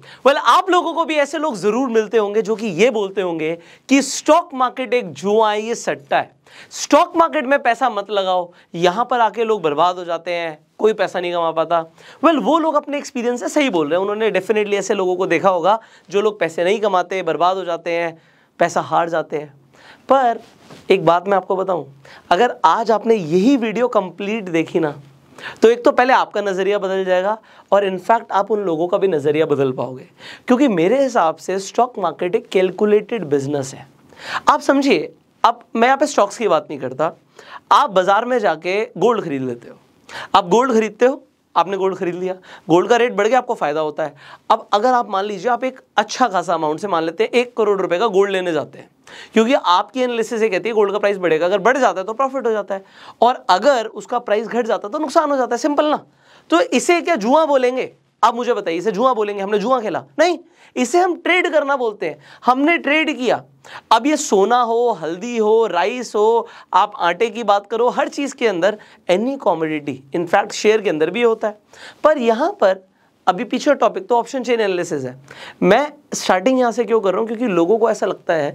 well well, आप लोगों को भी ऐसे लोग जरूर मिलते होंगे जो कि ये बोलते होंगे कि स्टॉक मार्केट एक जुआ है ये सट्टा है स्टॉक मार्केट में पैसा मत लगाओ यहां पर आके लोग बर्बाद हो जाते हैं कोई पैसा नहीं कमा पाता वेल well, वो लोग अपने एक्सपीरियंस से सही बोल रहे हैं उन्होंने डेफिनेटली ऐसे लोगों को देखा होगा जो लोग पैसे नहीं कमाते बर्बाद हो जाते हैं पैसा हार जाते हैं पर एक बात मैं आपको बताऊं अगर आज आपने यही वीडियो कंप्लीट देखी ना तो एक तो पहले आपका नज़रिया बदल जाएगा और इनफैक्ट आप उन लोगों का भी नज़रिया बदल पाओगे क्योंकि मेरे हिसाब से स्टॉक मार्केट एक कैलकुलेटेड बिजनेस है आप समझिए अब मैं यहाँ पे स्टॉक्स की बात नहीं करता आप बाज़ार में जाके गोल्ड खरीद लेते हो आप गोल्ड खरीदते हो आपने गोल्ड खरीद लिया गोल्ड का रेट बढ़ गया आपको फ़ायदा होता है अब अगर आप मान लीजिए आप एक अच्छा खासा अमाउंट से मान लेते हैं एक करोड़ रुपए का गोल्ड लेने जाते हैं क्योंकि आपकी एनालिसिस ये कहती है गोल्ड का प्राइस बढ़ेगा अगर बढ़ जाता है तो प्रॉफिट हो जाता है और अगर उसका प्राइस घट जाता है तो नुकसान हो जाता है सिंपल ना तो इसे क्या जुआ बोलेंगे अब मुझे बताइए इसे जुआ बोलेंगे हमने जुआ खेला नहीं इसे हम ट्रेड करना बोलते हैं हमने ट्रेड किया अब ये सोना हो हल्दी हो राइस हो आप आटे की बात करो हर चीज़ के अंदर एनी कॉमोडिटी इनफैक्ट शेयर के अंदर भी होता है पर यहाँ पर अभी पीछे टॉपिक तो ऑप्शन चेन एनालिसिस है मैं स्टार्टिंग यहाँ से क्यों कर रहा हूँ क्योंकि लोगों को ऐसा लगता है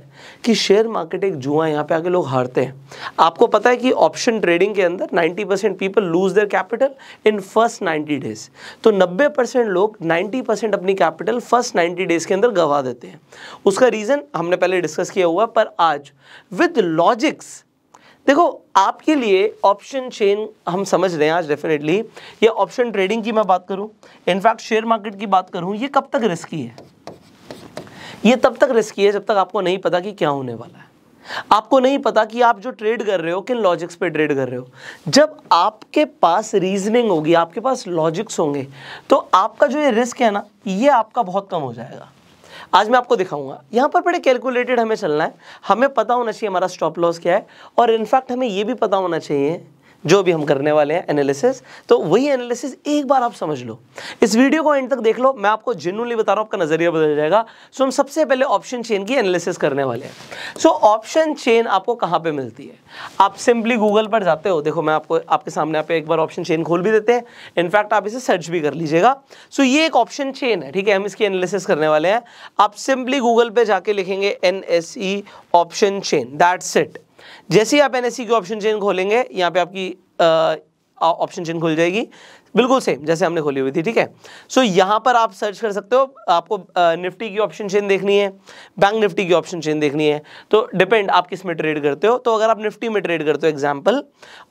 कि शेयर मार्केट एक जुआ है यहाँ पे आके लोग हारते हैं आपको पता है कि ऑप्शन ट्रेडिंग के अंदर 90 percent people lose their capital in first 90 days तो 90 परसेंट लोग 90 परसेंट अपनी कैपिटल फर्स्ट नाइन्टी डेज के अंदर गंवा देते हैं उसका रीज़न हमने पहले डिस्कस किया हुआ पर आज विद लॉजिक्स देखो आपके लिए ऑप्शन चेन हम समझ रहे हैं आज डेफिनेटली या ऑप्शन ट्रेडिंग की मैं बात करूं इनफैक्ट शेयर मार्केट की बात करूं ये कब तक रिस्की है ये तब तक रिस्की है जब तक आपको नहीं पता कि क्या होने वाला है आपको नहीं पता कि आप जो ट्रेड कर रहे हो किन लॉजिक्स पे ट्रेड कर रहे हो जब आपके पास रीजनिंग होगी आपके पास लॉजिक्स होंगे तो आपका जो ये रिस्क है ना ये आपका बहुत कम हो जाएगा आज मैं आपको दिखाऊंगा यहाँ पर बड़े कैलकुलेटेड हमें चलना है हमें पता होना चाहिए हमारा स्टॉप लॉस क्या है और इनफैक्ट हमें ये भी पता होना चाहिए जो भी हम करने वाले हैं एनालिसिस तो वही एनालिसिस एक बार आप समझ लो इस वीडियो को एंड तक देख लो मैं आपको जेनुअनली बता रहा हूँ आपका नजरिया बदल जाएगा सो हम सबसे पहले ऑप्शन चेन की एनालिसिस करने वाले हैं सो ऑप्शन चेन आपको कहाँ पे मिलती है आप सिंपली गूगल पर जाते हो देखो मैं आपको आपके सामने आप एक बार ऑप्शन चेन खोल भी देते हैं इनफैक्ट आप इसे सर्च भी कर लीजिएगा सो ये एक ऑप्शन चेन है ठीक है हम इसकी एनालिसिस करने वाले हैं आप सिंपली गूगल पर जाके लिखेंगे an option chain that's it जैसे ही आप एन e की ऑप्शन चेन खोलेंगे यहाँ पे आपकी ऑप्शन चेन खुल जाएगी बिल्कुल सेम जैसे हमने खोली हुई थी ठीक है सो so, यहाँ पर आप सर्च कर सकते हो आपको निफ्टी की ऑप्शन चेन देखनी है बैंक निफ्टी की ऑप्शन चेन देखनी है तो डिपेंड आप किस में ट्रेड करते हो तो अगर आप निफ्टी में ट्रेड करते हो एग्जाम्पल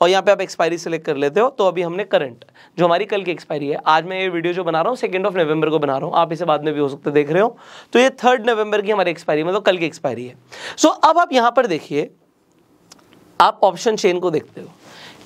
और यहाँ पे आप एक्सपायरी सेलेक्ट कर लेते हो तो अभी हमने करंट जो हमारी कल की एक्सपायरी है आज मैं ये वीडियो जो बना रहा हूँ सेकेंड ऑफ नवंबर को बना रहा हूँ आप इसे बाद में भी हो सकते देख रहे हो तो ये थर्ड नवंबर की हमारी एक्सपायरी मतलब कल की एक्सपायरी है सो so, अब आप यहाँ पर देखिए आप ऑप्शन चेन को देखते हो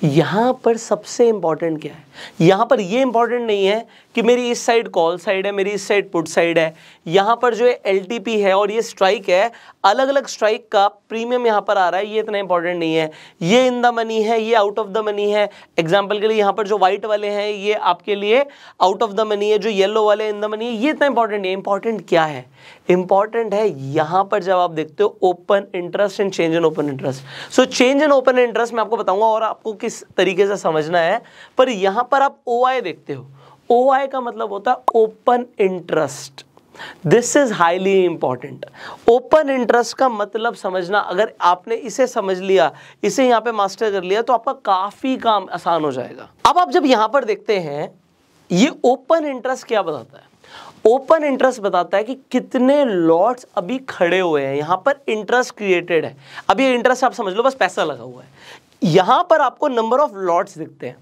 यहाँ पर सबसे इम्पॉर्टेंट क्या है यहाँ पर ये इम्पॉर्टेंट नहीं है कि मेरी इस साइड कॉल साइड है मेरी इस साइड पुट साइड है यहाँ पर जो है एल है और ये स्ट्राइक है अलग अलग स्ट्राइक का प्रीमियम यहाँ पर आ रहा है ये इतना इंपॉर्टेंट नहीं है ये इन द मनी है ये आउट ऑफ द मनी है एग्जाम्पल के लिए यहाँ पर जो व्हाइट वाले हैं ये आपके लिए आउट ऑफ द मनी है जो येलो वाले इन द मनी है ये इतना इंपॉर्टेंट है इंपॉर्टेंट क्या है इंपॉर्टेंट है यहां पर जब आप देखते हो open interest and change in open interest so change in open interest मैं आपको बताऊंगा और आपको किस तरीके से समझना है पर यहां पर आप ओ देखते हो ओ का मतलब होता है open interest this is highly important open interest का मतलब समझना अगर आपने इसे समझ लिया इसे यहां पे मास्टर कर लिया तो आपका काफ़ी काम आसान हो जाएगा अब आप जब यहां पर देखते हैं ये ओपन इंटरेस्ट क्या बताता है ओपन इंटरेस्ट बताता है कि कितने लॉट्स अभी खड़े हुए हैं यहां पर इंटरेस्ट क्रिएटेड है अभी इंटरेस्ट आप समझ लो बस पैसा लगा हुआ है यहां पर आपको नंबर ऑफ लॉट्स दिखते हैं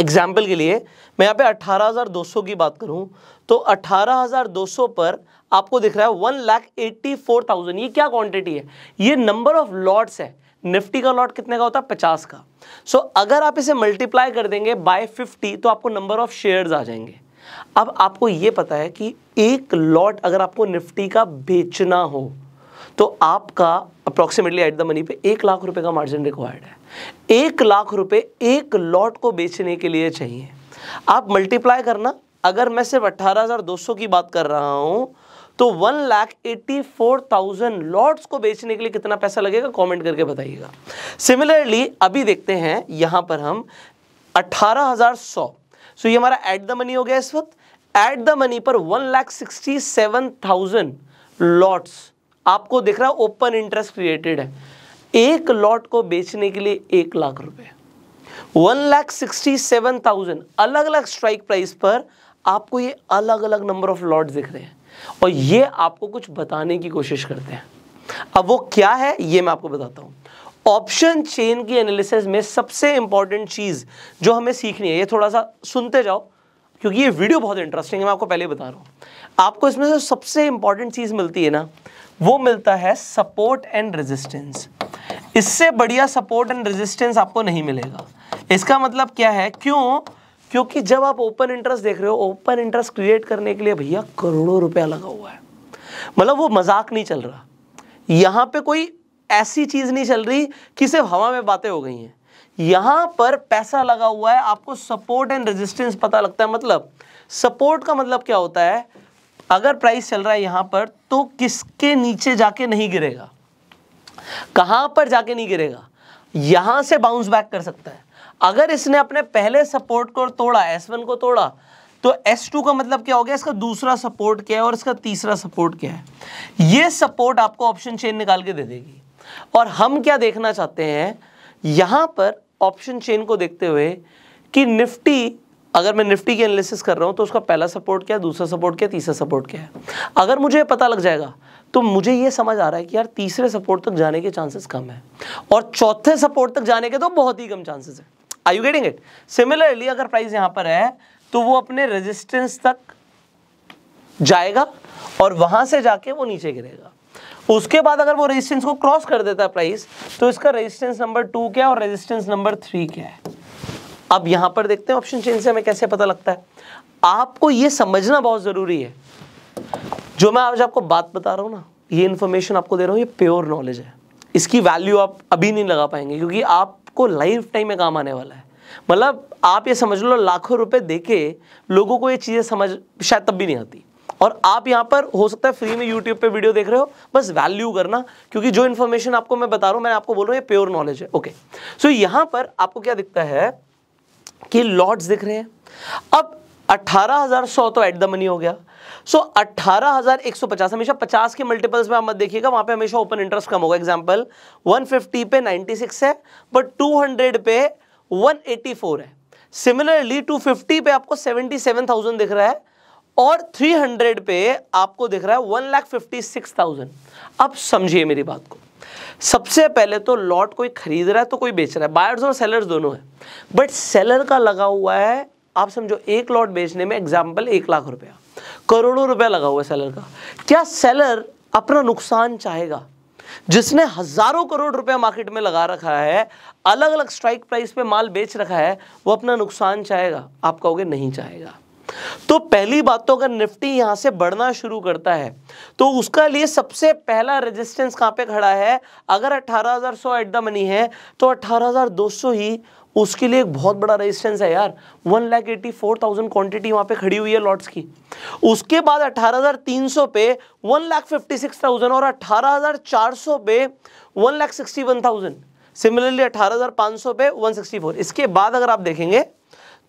एग्जाम्पल के लिए मैं यहाँ पे 18,200 की बात करूं तो 18,200 पर आपको दिख रहा है one lakh eighty four thousand ये क्या क्वांटिटी है ये नंबर ऑफ लॉट्स है निफ्टी का लॉट कितने का होता है पचास का सो so, अगर आप इसे मल्टीप्लाई कर देंगे बाय फिफ्टी तो आपको नंबर ऑफ शेयर्स आ जाएंगे अब आपको ये पता है कि एक लॉट अगर आपको निफ्टी का बेचना हो तो आपका अप्रोक्सीमेटली एट द मनी पे एक लाख रुपए का मार्जिन रिक्वायर्ड है एक लाख रुपए एक लॉट को बेचने के लिए चाहिए आप मल्टीप्लाई करना अगर मैं सिर्फ अट्ठारह की बात कर रहा हूं तो one lakh eighty four thousand lots को बेचने के लिए कितना पैसा लगेगा कमेंट करके बताइएगा सिमिलरली अभी देखते हैं यहां पर हम हजार सौ सो ये हमारा एट द मनी हो गया इस वक्त एट द मनी पर one lakh sixty seven thousand lots आपको दिख रहा है ओपन इंटरेस्ट क्रिएटेड है एक लॉट को बेचने के लिए एक लाख रुपए one lakh sixty seven thousand अलग अलग स्ट्राइक प्राइस पर आपको ये अलग अलग नंबर ऑफ लॉट दिख रहे हैं और ये आपको कुछ बताने की कोशिश करते हैं अब वो क्या है ये मैं आपको बताता हूं ऑप्शन चेन की एनालिसिस में सबसे इंपॉर्टेंट चीज़ जो हमें सीखनी है ये थोड़ा सा सुनते जाओ क्योंकि ये वीडियो बहुत इंटरेस्टिंग है मैं आपको पहले बता रहा हूं आपको इसमें जो सबसे इंपॉर्टेंट चीज़ मिलती है ना वो मिलता है सपोर्ट एंड रेजिस्टेंस इससे बढ़िया सपोर्ट एंड रेजिस्टेंस आपको नहीं मिलेगा इसका मतलब क्या है क्यों क्योंकि जब आप ओपन इंटरेस्ट देख रहे हो ओपन इंटरेस्ट क्रिएट करने के लिए भैया करोड़ों रुपया लगा हुआ है मतलब वो मजाक नहीं चल रहा यहां पे कोई ऐसी चीज़ नहीं चल रही कि सिर्फ हवा में बातें हो गई हैं यहां पर पैसा लगा हुआ है आपको सपोर्ट एंड रेजिस्टेंस पता लगता है मतलब सपोर्ट का मतलब क्या होता है अगर प्राइस चल रहा है यहां पर तो किसके नीचे जाके नहीं गिरेगा कहां पर जाके नहीं गिरेगा यहां से बाउंस बैक कर सकता है अगर इसने अपने पहले सपोर्ट को तोड़ा S1 को तोड़ा तो S2 का मतलब क्या हो गया इसका दूसरा सपोर्ट क्या है और इसका तीसरा सपोर्ट क्या है यह सपोर्ट आपको ऑप्शन चेन निकाल के दे देगी और हम क्या देखना चाहते हैं यहां पर ऑप्शन चेन को देखते हुए कि निफ्टी अगर मैं निफ्टी की एनालिसिस कर रहा हूं तो उसका पहला सपोर्ट क्या है दूसरा सपोर्ट क्या है तीसरा सपोर्ट क्या है अगर मुझे पता लग जाएगा तो मुझे यह समझ आ रहा है कि यार तीसरे सपोर्ट तक जाने के चांसेस कम है और चौथे सपोर्ट तक जाने के तो बहुत ही कम चांसेस है I you getting it similarly अगर प्राइस यहां पर है तो वो अपने रेजिस्टेंस तक जाएगा और वहां से जाके वो नीचे गिरेगा उसके बाद अगर वो रेजिस्टेंस को क्रॉस कर देता है प्राइस तो इसका रेजिस्टेंस नंबर टू क्या है और रेजिस्टेंस नंबर थ्री क्या है अब यहां पर देखते हैं ऑप्शन चेंज से हमें कैसे पता लगता है आपको ये समझना बहुत ज़रूरी है जो मैं आज आपको बात बता रहा हूँ ना ये इन्फॉर्मेशन आपको दे रहा हूँ ये प्योर नॉलेज है इसकी वैल्यू आप अभी नहीं लगा पाएंगे क्योंकि आपको लाइफ टाइम में काम आने वाला है मतलब आप ये समझ लो लाखों रुपए देके लोगों को ये चीज़ें समझ शायद तब भी नहीं आती और आप यहां पर हो सकता है फ्री में यूट्यूब पे वीडियो देख रहे हो बस वैल्यू करना क्योंकि जो इन्फॉर्मेशन आपको मैं बता रहा हूं मैं आपको बोल रहा हूँ ये प्योर नॉलेज है ओके सो so, यहां पर आपको क्या दिखता है कि लॉट्स दिख रहे हैं अब 18,100 तो एट द मनी हो गया सो so, 18,150 हमेशा 50 के मल्टीपल्स में आप मत देखिएगा वहां पे हमेशा ओपन इंटरेस्ट कम होगा एग्जाम्पल 150 पे 96 है बट 200 पे 184 है सिमिलरली 250 पे आपको 77,000 दिख रहा है और 300 पे आपको दिख रहा है one lakh fifty six thousand अब समझिए मेरी बात को सबसे पहले तो लॉट कोई खरीद रहा है तो कोई बेच रहा है बायर्स और सेलर्स दोनों है बट सेलर का लगा हुआ है आप समझो एक लॉट बेचने में एग्जाम्पल एक लाख रुपया करोड़ों रुपया लगा हुआ है सेलर का क्या सेलर अपना नुकसान चाहेगा जिसने हजारों करोड़ रुपया मार्केट में लगा रखा है अलग अलग स्ट्राइक प्राइस पे माल बेच रखा है वो अपना नुकसान चाहेगा आप कहोगे नहीं चाहेगा तो पहली बात तो अगर निफ्टी यहां से बढ़ना शुरू करता है तो उसका लिए सबसे पहला रेजिस्टेंस कहां पे खड़ा है अगर 18,100 एट द मनी है तो 18,200 ही उसके लिए एक बहुत बड़ा रेजिस्टेंस है यार one lakh eighty four thousand quantity वहाँ पे खड़ी हुई है लॉट्स की उसके बाद अठारह हज़ार तीन सौ पे one lakh fifty six thousand और अठारह हज़ार चार सौ पे one lakh sixty one thousand similarly अठारह हज़ार पाँच सौ पे वन सिक्सटी फोर इसके बाद अगर आप देखेंगे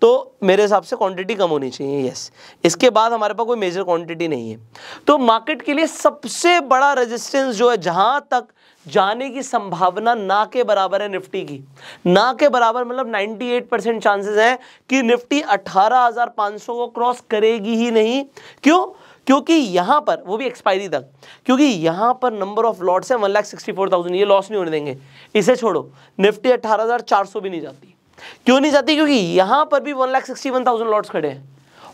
तो मेरे हिसाब से क्वांटिटी कम होनी चाहिए यस इसके बाद हमारे पास कोई मेजर क्वांटिटी नहीं है तो मार्केट के लिए सबसे बड़ा रेजिस्टेंस जो है जहां तक जाने की संभावना ना के बराबर है निफ्टी की ना के बराबर मतलब 98 परसेंट चांसेस है कि निफ्टी 18,500 को क्रॉस करेगी ही नहीं क्यों क्योंकि यहां पर वो भी एक्सपायरी तक क्योंकि यहां पर नंबर ऑफ लॉट्स है one lakh sixty four thousand ये लॉस नहीं होने देंगे इसे छोड़ो निफ्टी अट्ठारह हज़ार चार सौ भी नहीं जाती क्यों नहीं जाती क्योंकि यहां पर भी one lakh sixty one thousand lots खड़े हैं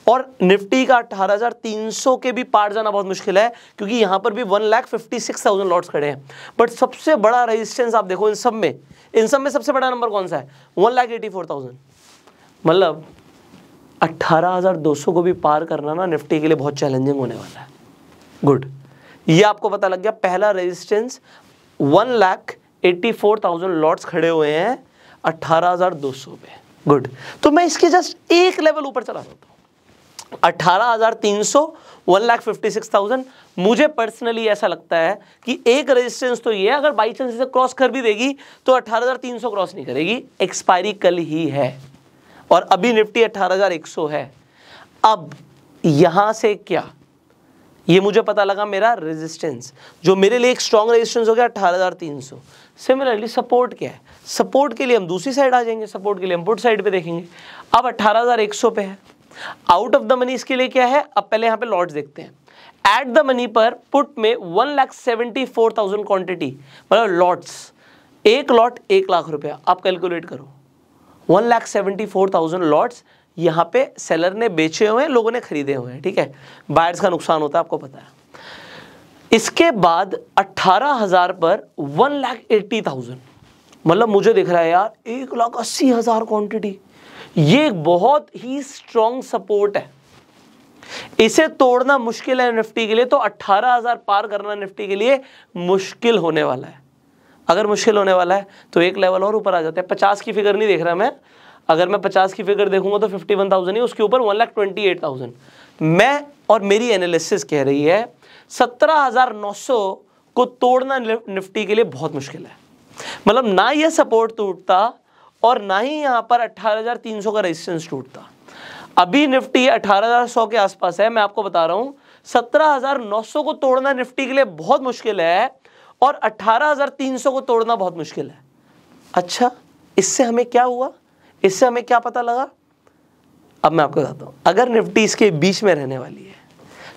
और निफ्टी का अठारह हजार तीन सौ के भी पार जाना बहुत मुश्किल है क्योंकि यहां पर भी one lakh fifty six thousand lots खड़े हैं बट सबसे बड़ा रेजिस्टेंस आप देखो इन सब में इन सब में सबसे बड़ा नंबर कौन सा है one lakh eighty four thousand मतलब अट्ठारह हजार दो सौ को भी पार करना ना निफ्टी के लिए बहुत चैलेंजिंग होने वाला है गुड ये आपको पता लग गया पहला resistance one lakh eighty four thousand lots खड़े हुए हैं 18,200 पे गुड तो मैं इसके जस्ट एक लेवल ऊपर चला सकता हूं अट्ठारह हज़ार वन लाख फिफ्टी मुझे पर्सनली ऐसा लगता है कि एक रेजिस्टेंस तो ये है अगर बाई चांस क्रॉस कर भी देगी तो 18,300 क्रॉस नहीं करेगी एक्सपायरी कल ही है और अभी निफ्टी 18,100 है अब यहां से क्या ये मुझे पता लगा मेरा रेजिस्टेंस जो मेरे लिए एक स्ट्रॉन्ग रेजिस्टेंस हो गया अठारह सिमिलरली सपोर्ट क्या है सपोर्ट के लिए हम दूसरी साइड आ जाएंगे सपोर्ट के लिए हम पुट साइड पे देखेंगे अब 18,100 पे है आउट ऑफ द मनी इसके लिए क्या है अब पहले यहाँ पे लॉट्स देखते हैं एट द मनी पर पुट में one lakh seventy four thousand quantity मतलब लॉट्स एक लॉट एक लाख रुपया आप कैलकुलेट करो one lakh seventy four thousand lots यहाँ पे सेलर ने बेचे हुए हैं लोगों ने खरीदे हुए हैं ठीक है बायर्स का नुकसान होता है आपको पता है इसके बाद अट्ठारह हज़ार पर वन लाख एट्टी थाउजेंड मतलब मुझे दिख रहा है यार एक लाख अस्सी हज़ार क्वान्टिटी ये बहुत ही स्ट्रॉन्ग सपोर्ट है इसे तोड़ना मुश्किल है निफ्टी के लिए तो 18,000 पार करना निफ्टी के लिए मुश्किल होने वाला है अगर मुश्किल होने वाला है तो एक लेवल और ऊपर आ जाता है पचास की फिगर नहीं देख रहा मैं अगर मैं पचास की फिगर देखूंगा तो 51,000 ही उसके ऊपर थाउजेंड मैं और मेरी एनालिसिस कह रही है सौ को तोड़ना निफ्टी के लिए बहुत मुश्किल है मतलब ना ये सपोर्ट टूटता और ना ही यहाँ पर 18,300 का रेजिस्टेंस टूटता अभी निफ्टी 18,100 के आसपास है मैं आपको बता रहा हूँ 17,900 को तोड़ना निफ्टी के लिए बहुत मुश्किल है और 18,300 को तोड़ना बहुत मुश्किल है अच्छा इससे हमें क्या हुआ इससे हमें क्या पता लगा अब मैं आपको बताता हूँ अगर निफ्टी इसके बीच में रहने वाली है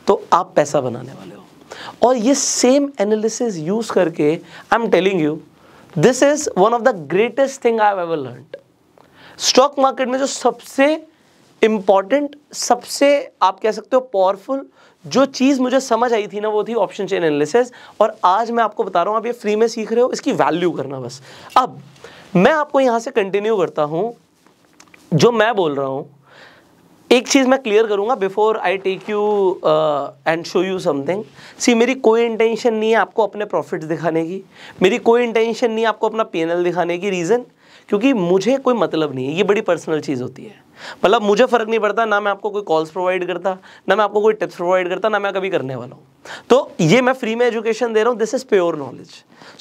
तो आप पैसा बनाने वाले हो और ये सेम एनालिसिस यूज़ करके I am telling you this is one of the greatest thing I ever learn stock market में जो सबसे इंपॉर्टेंट सबसे आप कह सकते हो पावरफुल जो चीज़ मुझे समझ आई थी ना वो थी ऑप्शन चेन एनालिसिस और आज मैं आपको बता रहा हूं आप ये फ्री में सीख रहे हो इसकी वैल्यू करना बस अब मैं आपको यहां से कंटिन्यू करता हूं जो मैं बोल रहा हूं एक चीज़ मैं क्लियर करूँगा before I take you and show you something see मेरी कोई इंटेंशन नहीं है आपको अपने प्रॉफिट्स दिखाने की मेरी कोई इंटेंशन नहीं है आपको अपना पी दिखाने की रीज़न क्योंकि मुझे कोई मतलब नहीं है ये बड़ी पर्सनल चीज़ होती है मतलब मुझे फ़र्क नहीं पड़ता ना मैं आपको कोई कॉल्स प्रोवाइड करता ना मैं आपको कोई टिप्स प्रोवाइड करता ना मैं कभी करने वाला हूँ तो ये मैं फ्री में एजुकेशन दे रहा हूँ this is pure knowledge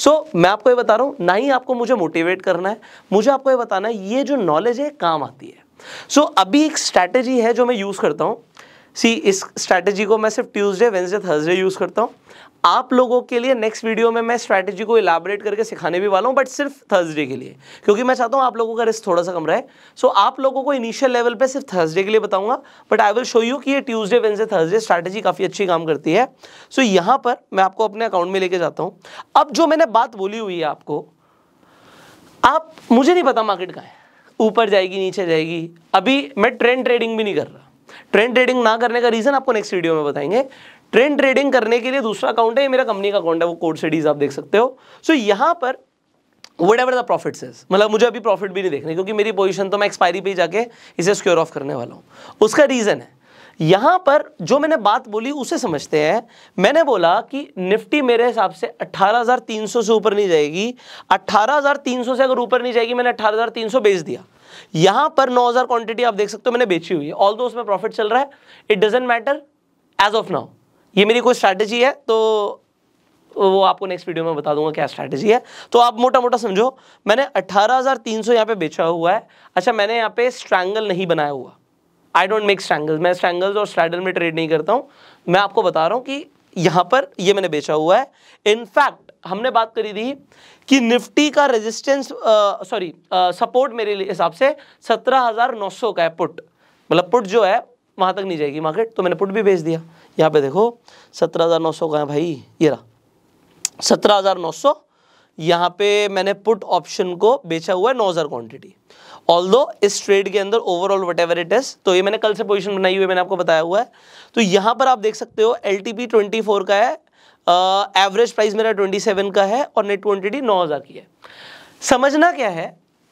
so मैं आपको ये बता रहा हूँ ना ही आपको मुझे मोटिवेट करना है मुझे आपको ये बताना है ये जो नॉलेज है काम आती है सो so, अभी एक स्ट्रैटेजी है जो मैं यूज़ करता हूँ सी इस स्ट्रैटेजी को मैं सिर्फ ट्यूसडे वेंसडे थर्सडे यूज़ करता हूँ आप लोगों के लिए नेक्स्ट वीडियो में मैं स्ट्रैटेजी को इलाबरेट करके सिखाने भी वाला हूँ बट सिर्फ थर्सडे के लिए क्योंकि मैं चाहता हूँ आप लोगों का रिस्क थोड़ा सा कम रहे सो so, आप लोगों को इनिशियल लेवल पे सिर्फ थर्सडे के लिए बताऊँगा but I will show you कि ये ट्यूसडे वेंसडे थर्सडे स्ट्रैटेजी काफ़ी अच्छी काम करती है सो so, यहाँ पर मैं आपको अपने अकाउंट में लेके जाता हूँ अब जो मैंने बात बोली हुई है आपको आप मुझे नहीं पता मार्केट का है ऊपर जाएगी नीचे जाएगी अभी मैं ट्रेंड ट्रेडिंग भी नहीं कर रहा ट्रेंड ट्रेडिंग ना करने का रीज़न आपको नेक्स्ट वीडियो में बताएंगे ट्रेंड ट्रेडिंग करने के लिए दूसरा अकाउंट है ये मेरा कंपनी का अकाउंट है वो कोड सीडीज आप देख सकते हो सो so, यहाँ पर whatever the profit says मतलब मुझे अभी प्रॉफिट भी नहीं देखने क्योंकि मेरी पोजिशन तो मैं एक्सपायरी ही जाके इसे स्क्योर ऑफ करने वाला हूँ उसका रीज़न है यहां पर जो मैंने बात बोली उसे समझते हैं मैंने बोला कि निफ्टी मेरे हिसाब से 18,300 से ऊपर नहीं जाएगी 18,300 से अगर ऊपर नहीं जाएगी मैंने 18,300 बेच दिया यहाँ पर 9,000 क्वांटिटी आप देख सकते हो मैंने बेची हुई है ऑल दो उसमें प्रॉफिट चल रहा है it doesn't matter as of now ये मेरी कोई स्ट्रैटेजी है तो वो आपको नेक्स्ट वीडियो में बता दूंगा क्या स्ट्रैटेजी है तो आप मोटा मोटा समझो मैंने 18,300 यहाँ पे बेचा हुआ है अच्छा मैंने यहाँ पे स्ट्रैंगल नहीं बनाया हुआ आई डोंट मेक स्ट्रैंगल्स मैं स्ट्रैंगल्स और स्ट्रैडल में ट्रेड नहीं करता हूँ मैं आपको बता रहा हूँ कि यहाँ पर ये मैंने बेचा हुआ है इनफैक्ट हमने बात करी थी कि निफ्टी का रेजिस्टेंस सॉरी सपोर्ट मेरे हिसाब से सत्रह हज़ार नौ सौ का है पुट मतलब पुट जो है वहाँ तक नहीं जाएगी मार्केट तो मैंने पुट भी बेच दिया यहाँ पे देखो सत्रह हज़ार नौ सौ का है भाई ये रहा सत्रह हज़ार नौ सौ यहाँ पे मैंने पुट ऑप्शन को बेचा हुआ है नौ हज़ार क्वान्टिटी ऑल दो इस ट्रेड के अंदर overall whatever it is तो ये मैंने कल से पोजिशन बनाई हुई है मैंने आपको बताया हुआ है तो यहाँ पर आप देख सकते हो एल टी ट्वेंटी फोर का है एवरेज uh, प्राइस मेरा ट्वेंटी सेवन का है और नेट क्वान्टिटी नौ हज़ार की है समझना क्या है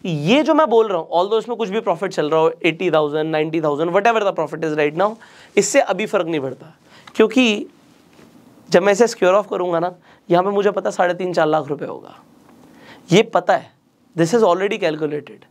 ये जो मैं बोल रहा हूँ ऑल दो इसमें कुछ भी प्रॉफिट चल रहा हो eighty thousand ninety thousand whatever the profit is right now इससे अभी फ़र्क नहीं पड़ता क्योंकि जब मैं इसे स्क्योर ऑफ करूँगा ना यहाँ पे मुझे पता साढ़े तीन चार लाख रुपए होगा ये पता है दिस इज़ ऑलरेडी कैलकुलेटेड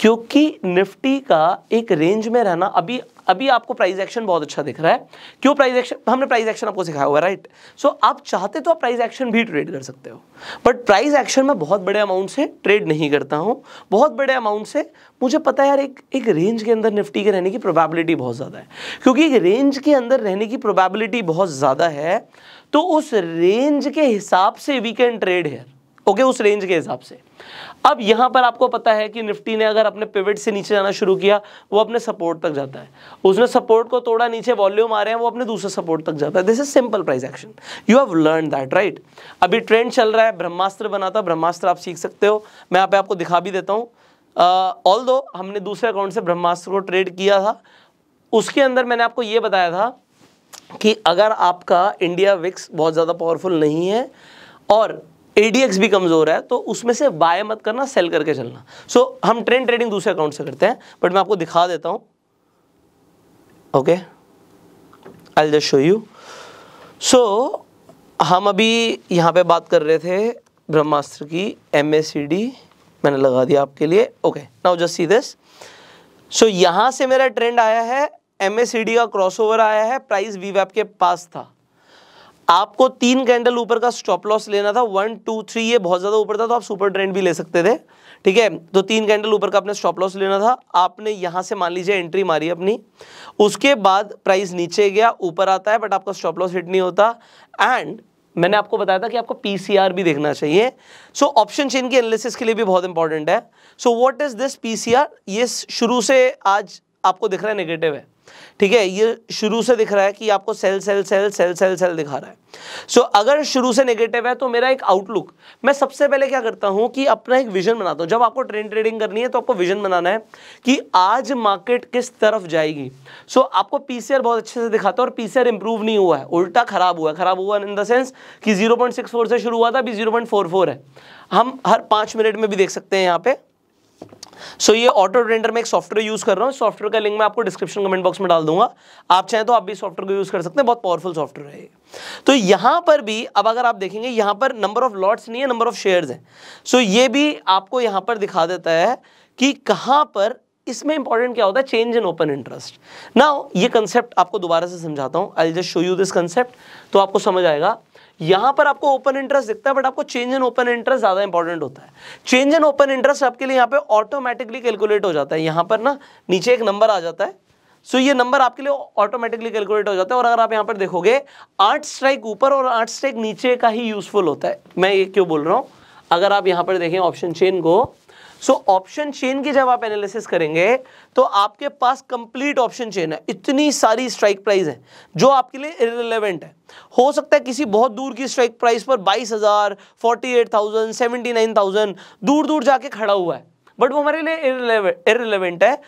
क्योंकि निफ्टी का एक रेंज में रहना अभी अभी आपको प्राइस एक्शन बहुत अच्छा दिख रहा है क्यों प्राइस एक्शन हमने प्राइस एक्शन आपको सिखाया हुआ राइट सो so, आप चाहते तो आप प्राइस एक्शन भी ट्रेड कर सकते हो बट प्राइस एक्शन में बहुत बड़े अमाउंट से ट्रेड नहीं करता हूं बहुत बड़े अमाउंट से मुझे पता है यार एक एक रेंज के अंदर निफ्टी के रहने की प्रोबेबिलिटी बहुत ज़्यादा है क्योंकि एक रेंज के अंदर रहने की प्रोबेबिलिटी बहुत ज़्यादा है तो उस रेंज के हिसाब से we can trade here okay उस रेंज के हिसाब से अब यहां पर आपको पता है कि निफ्टी ने अगर अपने पिवट से नीचे जाना शुरू किया वो अपने सपोर्ट तक जाता है उसने सपोर्ट को तोड़ा नीचे वॉल्यूम आ रहे हैं वो अपने दूसरे सपोर्ट तक जाता है this is simple price action you have learn that right अभी ट्रेंड चल रहा है ब्रह्मास्त्र बनाता ब्रह्मास्त्र आप सीख सकते हो मैं आप आपको दिखा भी देता हूँ ऑल दो हमने दूसरे अकाउंट से ब्रह्मास्त्र को ट्रेड किया था उसके अंदर मैंने आपको ये बताया था कि अगर आपका इंडिया विक्स बहुत ज़्यादा पावरफुल नहीं है और एडीएक्स भी कमज़ोर है तो उसमें से बाय मत करना सेल करके चलना सो so, हम ट्रेन ट्रेडिंग दूसरे अकाउंट से करते हैं बट मैं आपको दिखा देता हूँ okay I just show you so हम अभी यहाँ पे बात कर रहे थे ब्रह्मास्त्र की एम मैंने लगा दिया आपके लिए okay now just see this so यहाँ से मेरा ट्रेंड आया है एम का क्रॉसओवर आया है प्राइस वी के पास था आपको तीन कैंडल ऊपर का स्टॉप लॉस लेना था वन टू थ्री ये बहुत ज़्यादा ऊपर था तो आप सुपर ट्रेंड भी ले सकते थे ठीक है तो तीन कैंडल ऊपर का आपने स्टॉप लॉस लेना था आपने यहाँ से मान लीजिए एंट्री मारी अपनी उसके बाद प्राइस नीचे गया ऊपर आता है बट आपका स्टॉप लॉस हिट नहीं होता एंड मैंने आपको बताया था कि आपको पीसीआर भी देखना चाहिए सो ऑप्शन चेन की एनालिसिस के लिए भी बहुत इंपॉर्टेंट है so what is this PCR ये शुरू से आज आपको दिख रहा है नेगेटिव है ठीक है ये शुरू से दिख रहा है कि आपको sell sell sell sell sell sell दिखा रहा है सो so, अगर शुरू से नेगेटिव है तो मेरा एक आउटलुक मैं सबसे पहले क्या करता हूं कि अपना एक विजन बनाता हूं जब आपको ट्रेन ट्रेडिंग करनी है तो आपको विजन बनाना है कि आज मार्केट किस तरफ जाएगी सो so, आपको पीसीआर बहुत अच्छे से दिखाता है और पीसीआर इंप्रूव नहीं हुआ है उल्टा खराब हुआ है खराब हुआ इन द सेंस कि जीरो से शुरू हुआ था अभी जीरो है हम हर पांच मिनट में भी देख सकते हैं यहाँ पे सो so, ये ऑटो ट्रेंडर में एक सॉफ्टवेयर यूज़ कर रहा हूँ सॉफ्टवेयर का लिंक मैं आपको डिस्क्रिप्शन कमेंट बॉक्स में डाल दूंगा आप चाहें तो आप भी सॉफ्टवेयर को यूज़ कर सकते हैं बहुत पावरफुल सॉफ्टवेयर है तो यहां पर भी अब अगर आप देखेंगे यहां पर नंबर ऑफ लॉट्स नहीं है नंबर ऑफ शेयर है सो so, ये भी आपको यहां पर दिखा देता है कि कहां पर इसमें इंपॉर्टेंट क्या होता है change in open interest now ये कंसेप्ट आपको दोबारा से समझाता हूं I just show you this concept तो आपको समझ आएगा यहां पर आपको ओपन इंटरेस्ट दिखता है बट आपको चेंज इन ओपन इंटरेस्ट ज्यादा इंपॉर्टेंट होता है चेंज इन ओपन इंटरेस्ट आपके लिए यहां पे ऑटोमेटिकली कैलकुलेट हो जाता है यहां पर ना नीचे एक नंबर आ जाता है सो so, ये नंबर आपके लिए ऑटोमेटिकली कैलकुलेट हो जाता है और अगर आप यहां पर देखोगे आठ स्ट्राइक ऊपर और आठ स्ट्राइक नीचे का ही यूजफुल होता है मैं ये क्यों बोल रहा हूं अगर आप यहां पर देखें ऑप्शन चेन को सो ऑप्शन चेन की जब आप एनालिसिस करेंगे तो आपके पास कंप्लीट ऑप्शन चेन है इतनी सारी स्ट्राइक प्राइस है जो आपके लिए इरेलीवेंट है हो सकता है किसी बहुत दूर की स्ट्राइक प्राइस पर बाईस हज़ार forty eight thousand seventy nine thousand दूर दूर जाके खड़ा हुआ है बट वो हमारे लिए इरेलीवेंट है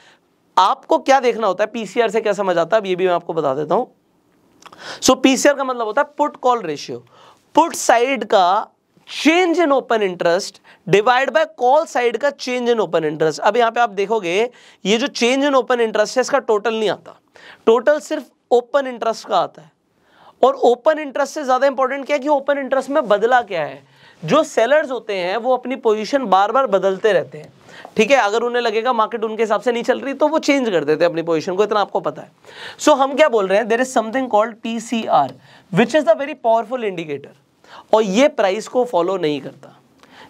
आपको क्या देखना होता है पीसीआर से क्या समझ आता है अब ये भी मैं आपको बता देता हूं सो so, पीसीआर का मतलब होता है put call ratio put side का change in open interest divide by call side का चेंज इन ओपन इंटरेस्ट अब यहां पे आप देखोगे ये जो चेंज इन ओपन इंटरेस्ट है इसका टोटल नहीं आता टोटल सिर्फ ओपन इंटरेस्ट का आता है और ओपन इंटरेस्ट से ज़्यादा इंपॉर्टेंट क्या है कि ओपन इंटरेस्ट में बदला क्या है जो सेलर्स होते हैं वो अपनी पोजीशन बार बार बदलते रहते हैं ठीक है अगर उन्हें लगेगा मार्केट उनके हिसाब से नहीं चल रही तो वो चेंज कर देते हैं अपनी पोजीशन को इतना आपको पता है सो so, हम क्या बोल रहे हैं there is something called T C R which is the very powerful indicator और ये प्राइस को फॉलो नहीं करता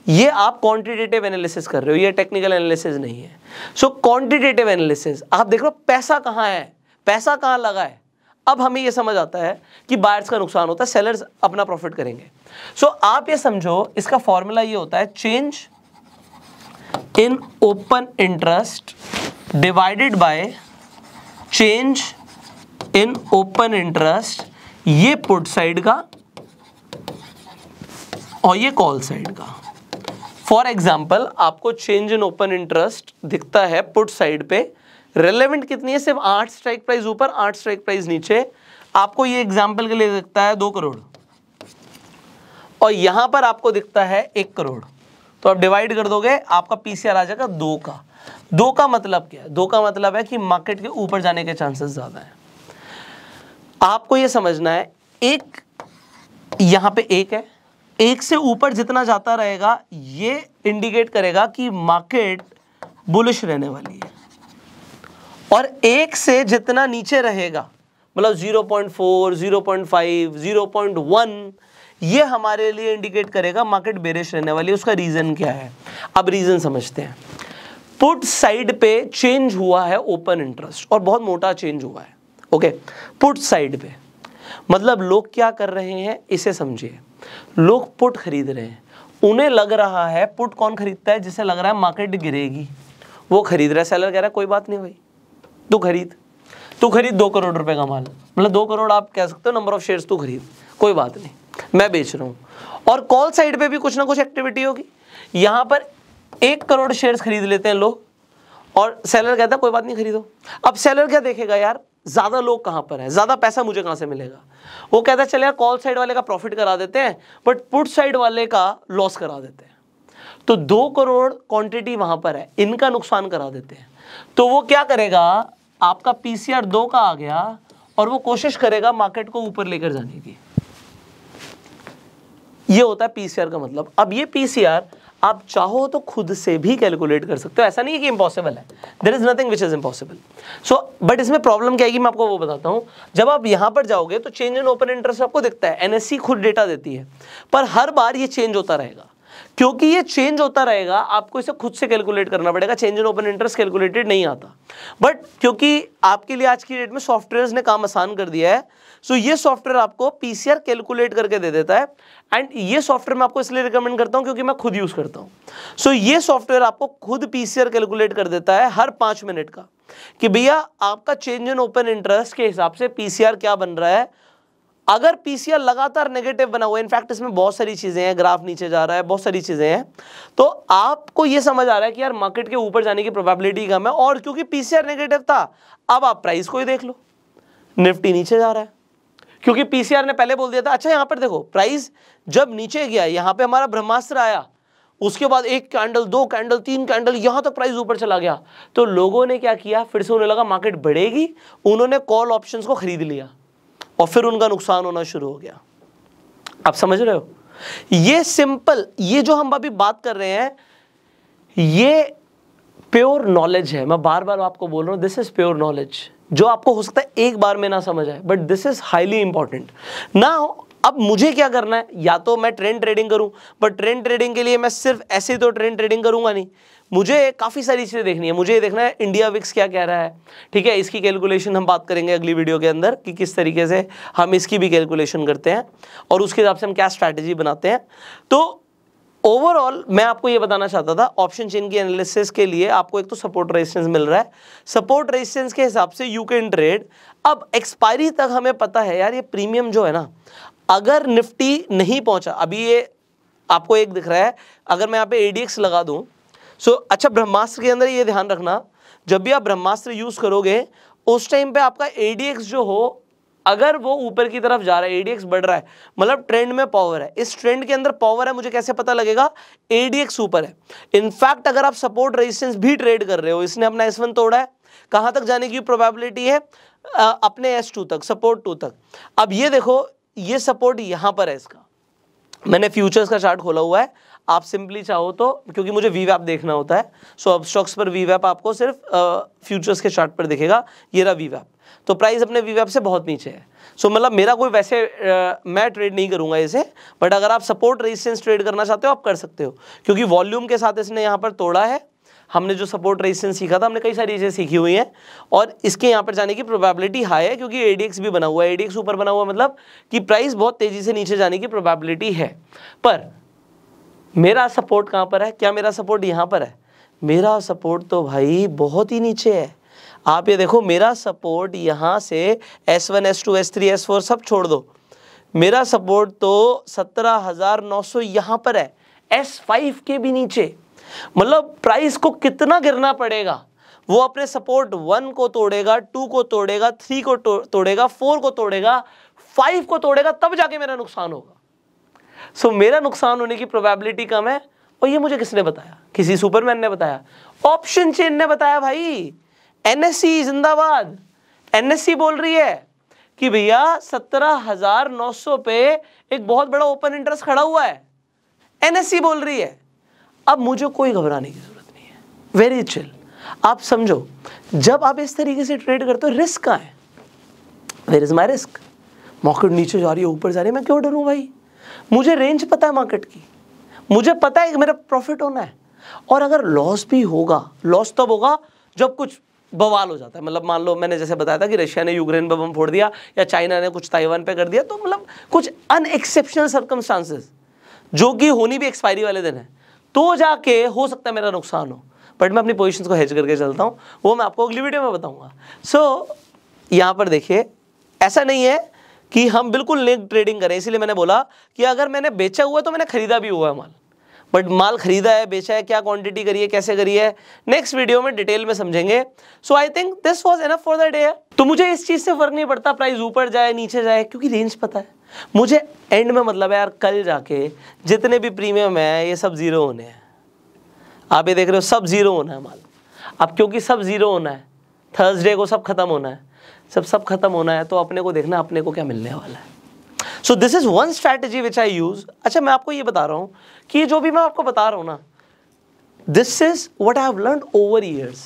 ये आप क्वांटिटेटिव एनालिसिस कर रहे हो ये टेक्निकल एनालिसिस नहीं है सो क्वांटिटेटिव एनालिसिस आप देख रहे हो पैसा कहाँ है पैसा कहाँ लगा है अब हमें ये समझ आता है कि बायर्स का नुकसान होता है सेलर्स अपना प्रॉफिट करेंगे सो so, आप ये समझो इसका फॉर्मूला ये होता है change in open interest divided by change in open interest ये पुट साइड का और ये कॉल साइड का फॉर एग्जाम्पल आपको चेंज इन ओपन इंटरेस्ट दिखता है पुट साइड पे रेलेवेंट कितनी है सिर्फ आठ स्ट्राइक प्राइस ऊपर आठ स्ट्राइक प्राइस नीचे आपको ये एग्जाम्पल के लिए दिखता है दो करोड़ और यहां पर आपको दिखता है एक करोड़ तो आप डिवाइड कर दोगे आपका पीसीआर आ जाएगा दो का दो का मतलब क्या है दो का मतलब है कि मार्केट के ऊपर जाने के चांसेस ज़्यादा है आपको यह समझना है एक यहां पे एक है एक से ऊपर जितना जाता रहेगा ये इंडिकेट करेगा कि मार्केट बुलिश रहने वाली है और एक से जितना नीचे रहेगा मतलब 0.4, 0.5, 0.1 ये हमारे लिए इंडिकेट करेगा मार्केट बेरिश रहने वाली है उसका रीज़न क्या है अब रीज़न समझते हैं पुट साइड पे चेंज हुआ है ओपन इंटरेस्ट और बहुत मोटा चेंज हुआ है ओके पुट साइड पे मतलब लोग क्या कर रहे हैं इसे समझिए लोग पुट खरीद रहे हैं उन्हें लग रहा है पुट कौन खरीदता है जिसे लग रहा है मार्केट गिरेगी वो खरीद रहा है सेलर कह रहा है कोई बात नहीं भाई तू खरीद तू खरीद दो करोड़ रुपए का माल मतलब दो करोड़ आप कह सकते हो नंबर ऑफ शेयर्स तू खरीद कोई बात नहीं मैं बेच रहा हूँ और कॉल साइड पे भी कुछ ना कुछ एक्टिविटी होगी यहाँ पर एक करोड़ शेयर्स खरीद लेते हैं लोग और सेलर कहता कोई बात नहीं खरीदो अब सेलर क्या देखेगा यार ज़्यादा लोग कहां पर हैं ज़्यादा पैसा मुझे कहां से मिलेगा वो कहता है चले यार कॉल साइड वाले का प्रॉफिट करा देते हैं बट पुट साइड वाले का लॉस करा देते हैं तो दो करोड़ क्वांटिटी वहां पर है इनका नुकसान करा देते हैं तो वो क्या करेगा आपका पीसीआर दो का आ गया और वो कोशिश करेगा मार्केट को ऊपर लेकर जाने की ये होता है पीसीआर का मतलब अब ये पीसीआर आप चाहो तो खुद से भी कैलकुलेट कर सकते हो ऐसा नहीं है कि इम्पॉसिबल है there is nothing which is impossible so but इसमें प्रॉब्लम क्या कि मैं आपको वो बताता हूँ जब आप यहाँ पर जाओगे तो चेंज इन ओपन इंटरेस्ट आपको दिखता है एनएससी खुद डेटा देती है पर हर बार ये चेंज होता रहेगा क्योंकि ये चेंज होता रहेगा आपको इसे खुद से कैलकुलेट करना पड़ेगा change in open interest calculated नहीं आता बट क्योंकि आपके लिए आज की डेट में सॉफ्टवेयर ने काम आसान कर दिया है सो ये सॉफ्टवेयर आपको पीसीआर कैलकुलेट करके दे देता है एंड ये सॉफ्टवेयर मैं आपको इसलिए रिकमेंड करता हूँ क्योंकि मैं खुद यूज़ करता हूँ सो so, ये सॉफ्टवेयर आपको खुद पीसीआर कैलकुलेट कर देता है हर पाँच मिनट का कि भैया आपका चेंज इन ओपन इंटरेस्ट के हिसाब से पीसीआर क्या बन रहा है अगर पीसीआर लगातार नेगेटिव बना हुआ है इनफैक्ट इसमें बहुत सारी चीज़ें हैं ग्राफ नीचे जा रहा है बहुत सारी चीज़ें हैं तो आपको यह समझ आ रहा है कि यार मार्केट के ऊपर जाने की प्रोबेबिलिटी कम है और क्योंकि पीसीआर नेगेटिव था अब आप प्राइस को ही देख लो निफ्टी नीचे जा रहा है क्योंकि पीसीआर ने पहले बोल दिया था अच्छा यहां पर देखो प्राइस जब नीचे गया यहां पर हमारा ब्रह्मास्त्र आया उसके बाद एक कैंडल दो कैंडल तीन कैंडल यहां तक तो प्राइस ऊपर चला गया तो लोगों ने क्या किया फिर से उन्हें लगा मार्केट बढ़ेगी उन्होंने कॉल ऑप्शंस को खरीद लिया और फिर उनका नुकसान होना शुरू हो गया आप समझ रहे हो ये सिंपल ये जो हम अभी बात कर रहे हैं ये प्योर नॉलेज है मैं बार बार आपको बोल रहा हूं दिस इज प्योर नॉलेज जो आपको हो सकता है एक बार में ना समझ आए but this is highly important ना अब मुझे क्या करना है या तो मैं ट्रेंड ट्रेडिंग करूं बट ट्रेंड ट्रेडिंग के लिए मैं सिर्फ ऐसे तो ट्रेंड ट्रेडिंग करूंगा नहीं मुझे काफ़ी सारी चीज़ें देखनी है मुझे ये देखना है इंडिया विक्स क्या कह रहा है ठीक है इसकी कैलकुलेशन हम बात करेंगे अगली वीडियो के अंदर कि किस तरीके से हम इसकी भी कैलकुलेशन करते हैं और उसके हिसाब से हम क्या स्ट्रैटेजी बनाते हैं तो ओवरऑल मैं आपको ये बताना चाहता था ऑप्शन चेन की एनालिसिस के लिए आपको एक तो सपोर्ट रेजिस्टेंस मिल रहा है सपोर्ट रेजिस्टेंस के हिसाब से यू कैन ट्रेड अब एक्सपायरी तक हमें पता है यार ये प्रीमियम जो है ना अगर निफ्टी नहीं पहुंचा अभी ये आपको एक दिख रहा है अगर मैं यहाँ पे एडीएक्स लगा दूँ सो so, अच्छा ब्रह्मास्त्र के अंदर ये ध्यान रखना जब भी आप ब्रह्मास्त्र यूज़ करोगे उस टाइम पे आपका एडीएक्स जो हो अगर वो ऊपर की तरफ जा रहा है एडीएक्स बढ़ रहा है मतलब ट्रेंड में पावर है इस ट्रेंड के अंदर पावर है मुझे कैसे पता लगेगा एडीएक्स ऊपर है इनफैक्ट अगर आप सपोर्ट रेजिस्टेंस भी ट्रेड कर रहे हो इसने अपना एस वन तोड़ा है कहां तक जाने की प्रोबेबिलिटी है आ, अपने एस टू तक सपोर्ट टू तक अब ये देखो ये सपोर्ट यहां पर है इसका मैंने फ्यूचर्स का चार्ट खोला हुआ है आप सिंपली चाहो तो क्योंकि मुझे वी वैप देखना होता है सो अब स्टॉक्स पर वी वैप आपको सिर्फ फ्यूचर्स के चार्ट पर दिखेगा ये रहा वी वैप तो प्राइस अपने वी वैप से बहुत नीचे है सो so, मतलब मेरा कोई वैसे आ, मैं ट्रेड नहीं करूंगा इसे बट अगर आप सपोर्ट रेजिस्टेंस ट्रेड करना चाहते हो आप कर सकते हो क्योंकि वॉल्यूम के साथ इसने यहाँ पर तोड़ा है हमने जो सपोर्ट रेजिस्टेंस सीखा था हमने कई सारी चीज़ें सीखी हुई हैं और इसके यहाँ पर जाने की प्रोबेबिलिटी हाई है क्योंकि एडीएक्स भी बना हुआ है एडीएक्स ऊपर बना हुआ मतलब कि प्राइस बहुत तेज़ी से नीचे जाने की प्रोबेबिलिटी है पर मेरा सपोर्ट कहाँ पर है क्या मेरा सपोर्ट यहाँ पर है मेरा सपोर्ट तो भाई बहुत ही नीचे है आप ये देखो मेरा सपोर्ट यहाँ से S one S two S three S four सब छोड़ दो मेरा सपोर्ट तो सत्रह हज़ार नौ सौ यहाँ पर है एस फाइव के भी नीचे मतलब प्राइस को कितना गिरना पड़ेगा वो अपने सपोर्ट वन को तोड़ेगा टू को तोड़ेगा थ्री तो-, को तोड़ेगा फोर को तोड़ेगा फाइव को तोड़ेगा तब जाके मेरा नुकसान होगा सो so, मेरा नुकसान होने की प्रोबेबिलिटी कम है और ये मुझे किसने बताया किसी सुपरमैन ने बताया ऑप्शन चेन ने बताया भाई एनएससी जिंदाबाद एनएससी बोल रही है कि भैया सत्रह हजार नौ सौ पे एक बहुत बड़ा ओपन इंटरेस्ट खड़ा हुआ है एनएससी बोल रही है अब मुझे कोई घबराने की जरूरत नहीं है वेरी चिल आप समझो जब आप इस तरीके से ट्रेड करते हो रिस्क कहाँ है where is my risk market नीचे जा रही है ऊपर जा रही है मैं क्यों डरूँ भाई मुझे रेंज पता है मार्केट की मुझे पता है कि मेरा प्रॉफिट होना है और अगर लॉस भी होगा लॉस तब होगा जब कुछ बवाल हो जाता है मतलब मान लो मैंने जैसे बताया था कि रशिया ने यूक्रेन पर बम फोड़ दिया या चाइना ने कुछ ताइवान पे कर दिया तो मतलब कुछ अनएक्सेप्शनल सर्कमस्टांसेस जो कि होनी भी एक्सपायरी वाले दिन है तो जाके हो सकता है मेरा नुकसान हो बट मैं अपनी पोजिशन को हेज करके चलता हूँ वो मैं आपको अगली वीडियो में बताऊँगा सो so, यहाँ पर देखिए ऐसा नहीं है कि हम बिल्कुल नेक ट्रेडिंग करें इसीलिए मैंने बोला कि अगर मैंने बेचा हुआ है तो मैंने खरीदा भी हुआ है माल बट माल खरीदा है बेचा है क्या क्वांटिटी करी है कैसे करी है नेक्स्ट वीडियो में डिटेल में समझेंगे so I think this was enough for the day तो मुझे इस चीज़ से फर्क नहीं पड़ता प्राइस ऊपर जाए नीचे जाए क्योंकि रेंज पता है मुझे एंड में मतलब है यार कल जाके जितने भी प्रीमियम है ये सब ज़ीरो होने हैं आप ये देख रहे हो सब ज़ीरो होना है माल अब क्योंकि सब ज़ीरो होना है थर्सडे को सब खत्म होना है जब सब खत्म होना है तो अपने को देखना अपने को क्या मिलने वाला है so this is one strategy which I use अच्छा मैं आपको ये बता रहा हूँ कि जो भी मैं आपको बता रहा हूँ ना this is what I have learn over years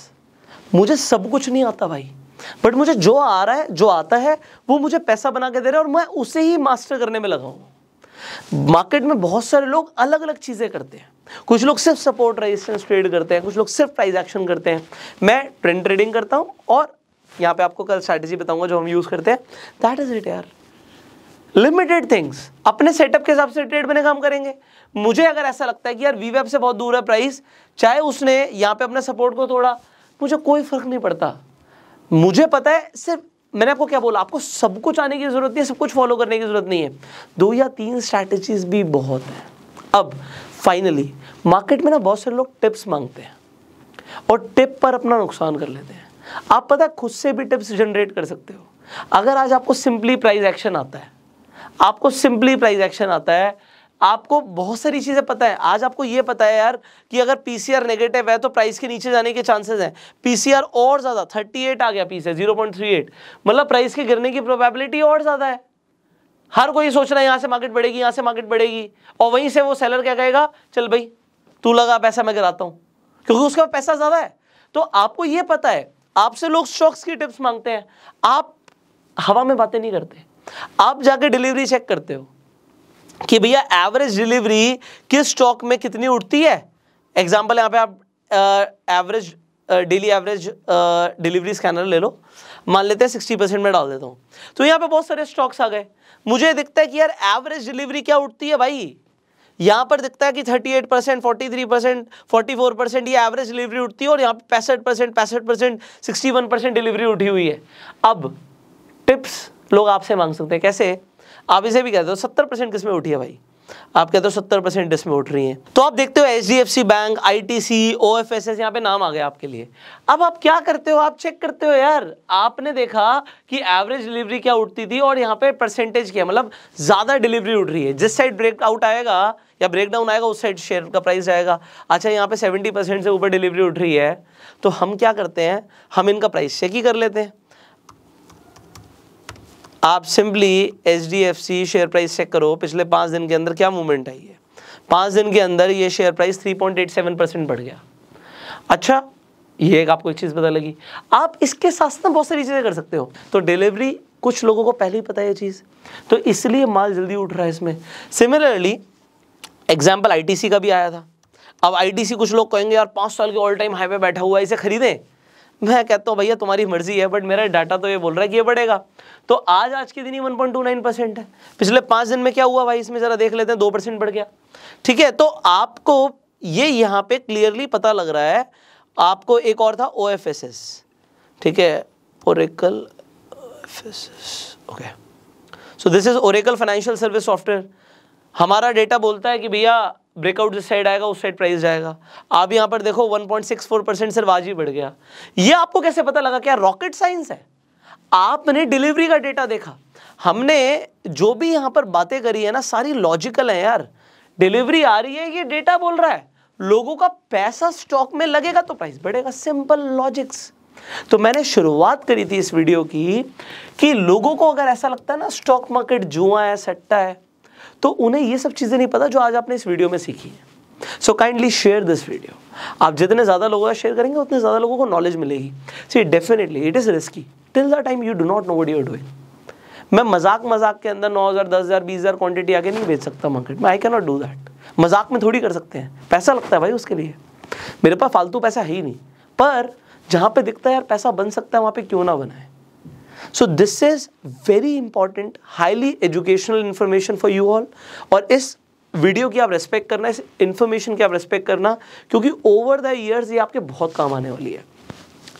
मुझे सब कुछ नहीं आता भाई बट मुझे जो आ रहा है जो आता है वो मुझे पैसा बना के दे रहा है और मैं उसे ही मास्टर करने में लगा हूँ मार्केट में बहुत सारे लोग अलग अलग चीज़ें करते हैं कुछ लोग सिर्फ सपोर्ट रेजिस्टेंस ट्रेड करते हैं कुछ लोग सिर्फ प्राइस एक्शन करते हैं मैं ट्रेंड ट्रेडिंग करता हूँ और यहाँ पे आपको कल स्ट्रैटेजी बताऊंगा जो हम यूज़ करते हैं दैट इज़ इट यार लिमिटेड थिंग्स अपने सेटअप के हिसाब से ट्रेड बने काम करेंगे मुझे अगर ऐसा लगता है कि यार वी वेब से बहुत दूर है प्राइस चाहे उसने यहाँ पे अपने सपोर्ट को तोड़ा मुझे कोई फर्क नहीं पड़ता मुझे पता है सिर्फ मैंने आपको क्या बोला आपको सब कुछ आने की ज़रूरत नहीं है सब कुछ फॉलो करने की ज़रूरत नहीं है दो या तीन स्ट्रैटेजीज भी बहुत है अब फाइनली मार्केट में ना बहुत सारे लोग टिप्स मांगते हैं और टिप पर अपना नुकसान कर लेते हैं आप पता खुद से भी टिप्स जनरेट कर सकते हो अगर आज आपको सिंपली प्राइस एक्शन आता है आपको सिंपली प्राइस एक्शन आता है आपको बहुत सारी चीज़ें पता है आज आपको ये पता है यार कि अगर पीसीआर नेगेटिव है तो प्राइस के नीचे जाने के चांसेस हैं पीसीआर और ज़्यादा 38 आ गया पीसीआर 0.38 मतलब प्राइस के गिरने की प्रोबेबिलिटी और ज़्यादा है हर कोई सोच रहा है यहाँ से मार्केट बढ़ेगी यहाँ से मार्केट बढ़ेगी और वहीं से वो सेलर क्या कहेगा चल भाई तू लगा पैसा मैं गिराता हूँ क्योंकि उसका पैसा ज़्यादा है तो आपको ये पता है आपसे लोग स्टॉक्स की टिप्स मांगते हैं आप हवा में बातें नहीं करते आप जाके डिलीवरी चेक करते हो कि भैया एवरेज डिलीवरी किस स्टॉक में कितनी उठती है एग्जाम्पल यहाँ पे आप average daily average delivery scanner ले लो मान लेते हैं सिक्सटी परसेंट में डाल देता हूँ तो यहाँ पे बहुत सारे स्टॉक्स आ गए मुझे दिखता है कि यार एवरेज डिलीवरी क्या उठती है भाई यहाँ पर दिखता है कि 38 percent forty percent forty percent ये एवरेज डिलीवरी उठती है और यहाँ पर पैंसठ परसेंट पैंसठ परसेंट सिक्सटी परसेंट डिलीवरी उठी हुई है अब टिप्स लोग आपसे मांग सकते हैं कैसे आप इसे भी कहते हो सत्तर परसेंट किसमें उठी है भाई आप कहते हो सत्तर परसेंट इसमें उठ रही हैं तो आप देखते हो H D F C bank I T C O F S S यहाँ पे नाम आ गया आपके लिए अब आप क्या करते हो आप चेक करते हो यार आपने देखा कि एवरेज डिलीवरी क्या उठती थी और यहाँ पे परसेंटेज क्या मतलब ज़्यादा डिलीवरी उठ रही है जिस साइड ब्रेक आउट आएगा या ब्रेक डाउन आएगा उस साइड शेयर का प्राइस जाएगा अच्छा यहाँ पे सेवेंटी परसेंट से ऊपर डिलीवरी उठ रही है तो हम क्या करते हैं हम इनका प्राइस चेक ही कर लेते हैं आप simply H D F C share price check करो पिछले पाँच दिन के अंदर क्या मूवमेंट आई है पाँच दिन के अंदर ये share price three point eight seven percent बढ़ गया अच्छा ये एक आपको एक चीज़ पता लगी आप इसके साथ साथ बहुत सारी चीज़ें कर सकते हो तो डिलीवरी कुछ लोगों को पहले ही पता है ये चीज़ तो इसलिए माल जल्दी उठ रहा है इसमें सिमिलरली एग्जाम्पल सी का भी आया था अब आईटीसी कुछ लोग कहेंगे यार पाँच साल के ऑल टाइम हाई पे बैठा हुआ है इसे खरीदें मैं कहता हूँ भैया तुम्हारी मर्जी है बट मेरा डाटा तो ये बोल रहा है कि ये बढ़ेगा तो आज आज के दिन ही 1.29 परसेंट है पिछले पाँच दिन में क्या हुआ भाई इसमें ज़रा देख लेते हैं दो परसेंट बढ़ गया ठीक है तो आपको ये यहाँ पे क्लियरली पता लग रहा है आपको एक और था ओ ठीक है Oracle okay so this is Oracle financial service software हमारा डेटा बोलता है कि भैया ब्रेकआउट जिस साइड आएगा उस साइड प्राइस जाएगा आप यहाँ पर देखो 1.64 परसेंट सिर्फ आज ही बढ़ गया ये आपको कैसे पता लगा क्या रॉकेट साइंस है आपने डिलीवरी का डेटा देखा हमने जो भी यहाँ पर बातें करी है ना सारी लॉजिकल है यार डिलीवरी आ रही है ये डेटा बोल रहा है लोगों का पैसा स्टॉक में लगेगा तो प्राइस बढ़ेगा सिंपल लॉजिक्स तो मैंने शुरुआत करी थी इस वीडियो की कि लोगों को अगर ऐसा लगता है ना स्टॉक मार्केट जुआ है सट्टा है तो उन्हें ये सब चीज़ें नहीं पता जो आज आपने इस वीडियो में सीखी है so kindly share this video आप जितने ज़्यादा लोगों का शेयर करेंगे उतने ज़्यादा लोगों को नॉलेज मिलेगी see definitely it is risky till the time you do not know what you're doing मैं मजाक मजाक के अंदर 9000, 10000, 20000 क्वांटिटी आगे नहीं बेच सकता मार्केट में I can not do that मजाक में थोड़ी कर सकते हैं पैसा लगता है भाई उसके लिए मेरे पास फालतू पैसा है ही नहीं पर जहाँ पे दिखता है यार पैसा बन सकता है वहाँ पे क्यों ना बनाए so this is very important highly educational information for you all और इस वीडियो की आप रेस्पेक्ट करना इस इंफॉर्मेशन की आप रेस्पेक्ट करना क्योंकि ओवर द ईयर्स ये आपके बहुत काम आने वाली है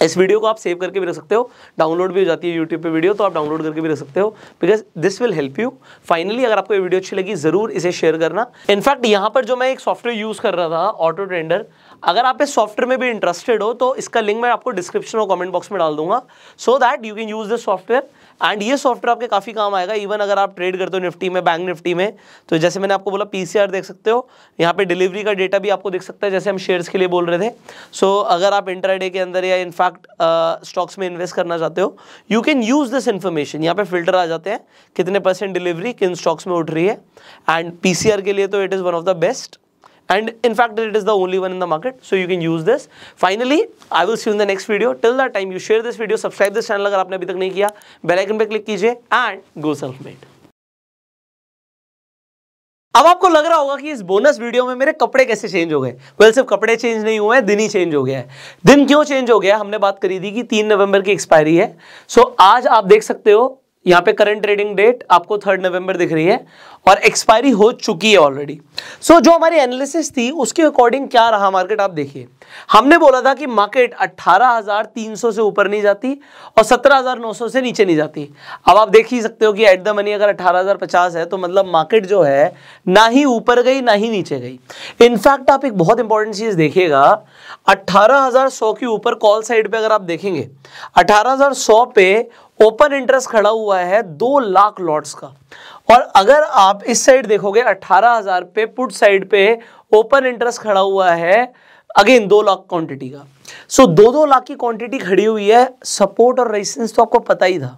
इस वीडियो को आप सेव करके भी रख सकते हो डाउनलोड भी हो जाती है यूट्यूब पे वीडियो तो आप डाउनलोड करके भी रख सकते हो because this will help you finally अगर आपको ये वीडियो अच्छी लगी ज़रूर इसे शेयर करना इनफैक्ट यहाँ पर जो मैं एक सॉफ्टवेयर यूज़ कर रहा था ऑटो ट्रेंडर अगर आप इस सॉफ्टवेयर में भी इंटरेस्टेड हो तो इसका लिंक मैं आपको डिस्क्रिप्शन और कमेंट बॉक्स में डाल दूंगा so that you can use this software and ये सॉफ्टवेयर आपके काफ़ी काम आएगा इवन अगर आप ट्रेड करते हो निफ्टी में बैंक निफ्टी में तो जैसे मैंने आपको बोला पी देख सकते हो यहाँ पे डिलीवरी का डेटा भी आपको देख सकता है जैसे हम शेयर्स के लिए बोल रहे थे सो so, अगर आप इंटरडे के अंदर या इनफैक्ट स्टॉक्स uh, में इन्वेस्ट करना चाहते हो you can use this information यहाँ पे फिल्टर आ जाते हैं कितने परसेंट डिलीवरी किन स्टॉक्स में उठ रही है एंड पी के लिए तो it is one of the best and in fact it is the only one in the market so you can use this finally i will see you in the next video till that time you share this video subscribe this channel agar aapne abhi tak nahi kiya bell icon pe click kijiye and go self made अब आपको लग रहा होगा कि इस bonus video में मेरे कपड़े कैसे चेंज हो गए वेल सिर्फ कपड़े चेंज नहीं हुए हैं दिन ही चेंज हो गया है दिन क्यों चेंज हो गया हमने बात करी थी कि तीन नवंबर की एक्सपायरी है सो so, आज आप देख सकते हो यहां पे करंट ट्रेडिंग डेट आपको थर्ड नवंबर दिख रही है और एक्सपायरी हो चुकी है ऑलरेडी सो so, जो हमारी एनालिसिस थी उसके अकॉर्डिंग क्या रहा मार्केट आप देखिए हमने बोला था कि मार्केट 18,300 से ऊपर नहीं जाती और 17,900 से नीचे नहीं जाती अब आप देख ही सकते हो कि एट द मनी अगर 18,050 है तो मतलब मार्केट जो है ना ही ऊपर गई ना ही नीचे गई इनफैक्ट आप एक बहुत इंपॉर्टेंट चीज़ देखिएगा 18,100 के ऊपर कॉल साइड पर अगर आप देखेंगे 18,100 पे ओपन इंटरेस्ट खड़ा हुआ है दो लाख लॉट्स का और अगर आप इस साइड देखोगे अट्ठारह हजार पे पुट साइड पे ओपन इंटरेस्ट खड़ा हुआ है अगेन दो लाख क्वांटिटी का सो so, दो दो लाख की क्वांटिटी खड़ी हुई है सपोर्ट और रेजिस्टेंस तो आपको पता ही था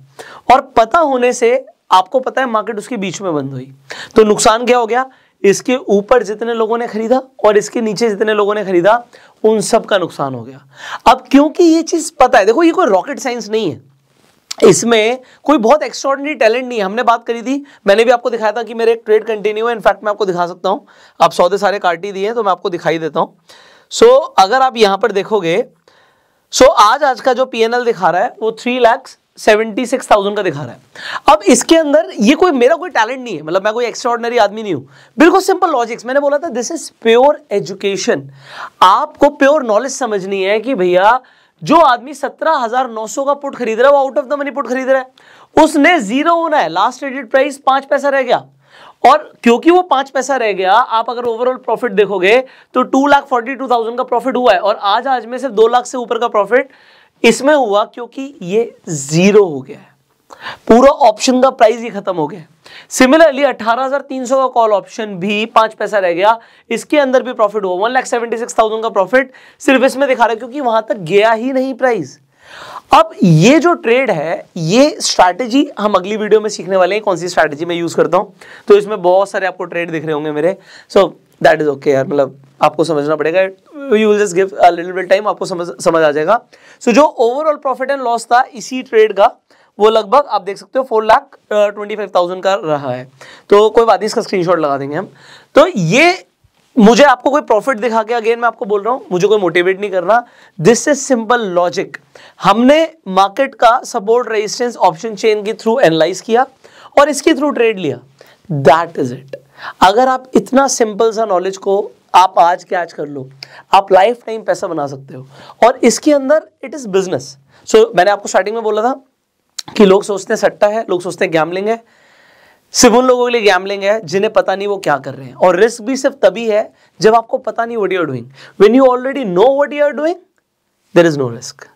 और पता होने से आपको पता है मार्केट उसके बीच में बंद हुई तो नुकसान क्या हो गया इसके ऊपर जितने लोगों ने खरीदा और इसके नीचे जितने लोगों ने खरीदा उन सब का नुकसान हो गया अब क्योंकि ये चीज पता है देखो ये कोई रॉकेट साइंस नहीं है इसमें कोई बहुत एक्स्ट्रॉर्डनरी टैलेंट नहीं है हमने बात करी थी मैंने भी आपको दिखाया था कि मेरे एक ट्रेड कंटिन्यू है इनफैक्ट मैं आपको दिखा सकता हूँ आप सौदे सारे कार्टी दिए तो मैं आपको दिखाई देता हूँ सो so, अगर आप यहाँ पर देखोगे सो so, आज आज का जो पी दिखा रहा है वो three lakhs seventy six thousand का दिखा रहा है अब इसके अंदर ये कोई मेरा कोई टैलेंट नहीं है मतलब मैं कोई एक्स्ट्रॉर्डनरी आदमी नहीं हूँ बिल्कुल सिंपल लॉजिक्स मैंने बोला था दिस इज प्योर एजुकेशन आपको प्योर नॉलेज समझनी है कि भैया जो आदमी सत्रह हजार नौ सौ का पुट खरीद रहा है वो out of the money put खरीद रहा है उसने जीरो होना है लास्ट एडिट प्राइस पांच पैसा रह गया और क्योंकि वो पांच पैसा रह गया आप अगर ओवरऑल प्रॉफिट देखोगे तो two lakh forty two thousand का प्रॉफिट हुआ है और आज आज में सिर्फ दो लाख से ऊपर का प्रॉफिट इसमें हुआ क्योंकि ये जीरो हो गया है पूरा ऑप्शन का प्राइस ही खत्म हो गया है सिमिलरली 18,300 का कॉल ऑप्शन भी पांच पैसा रह गया इसके अंदर भी प्रॉफिट हुआ one lakh seventy six thousand का प्रॉफिट सिर्फ इसमें दिखा रहे क्योंकि वहां तक गया ही नहीं प्राइस अब ये जो ट्रेड है ये स्ट्रैटेजी हम अगली वीडियो में सीखने वाले हैं कौन सी स्ट्रैटेजी मैं यूज करता हूं तो इसमें बहुत सारे आपको ट्रेड दिख रहे होंगे मेरे सो दैट इज ओके यार मतलब आपको समझना पड़ेगा you just give a little bit time आपको समझ समझ आ जाएगा सो so, जो ओवरऑल प्रॉफिट एंड लॉस था इसी ट्रेड का वो लगभग आप देख सकते हो four lakh twenty five thousand का रहा है तो कोई बात नहीं इसका स्क्रीनशॉट लगा देंगे हम तो ये मुझे आपको कोई प्रॉफिट दिखा के अगेन मैं आपको बोल रहा हूं मुझे कोई मोटिवेट नहीं करना दिस इज सिंपल लॉजिक हमने मार्केट का सपोर्ट रेजिस्टेंस ऑप्शन चेन के थ्रू एनालाइज किया और इसके थ्रू ट्रेड लिया दैट इज इट अगर आप इतना सिंपल सा नॉलेज को आप आज के आज कर लो आप लाइफ टाइम पैसा बना सकते हो और इसके अंदर इट इज़ बिजनेस सो मैंने आपको स्टार्टिंग में बोला था कि लोग सोचते हैं सट्टा है लोग सोचते हैं गैमलिंग है सिर्फ उन लोगों के लिए गैमलिंग है जिन्हें पता नहीं वो क्या कर रहे हैं और रिस्क भी सिर्फ तभी है जब आपको पता नहीं what you are doing when you already know what you are doing there is no risk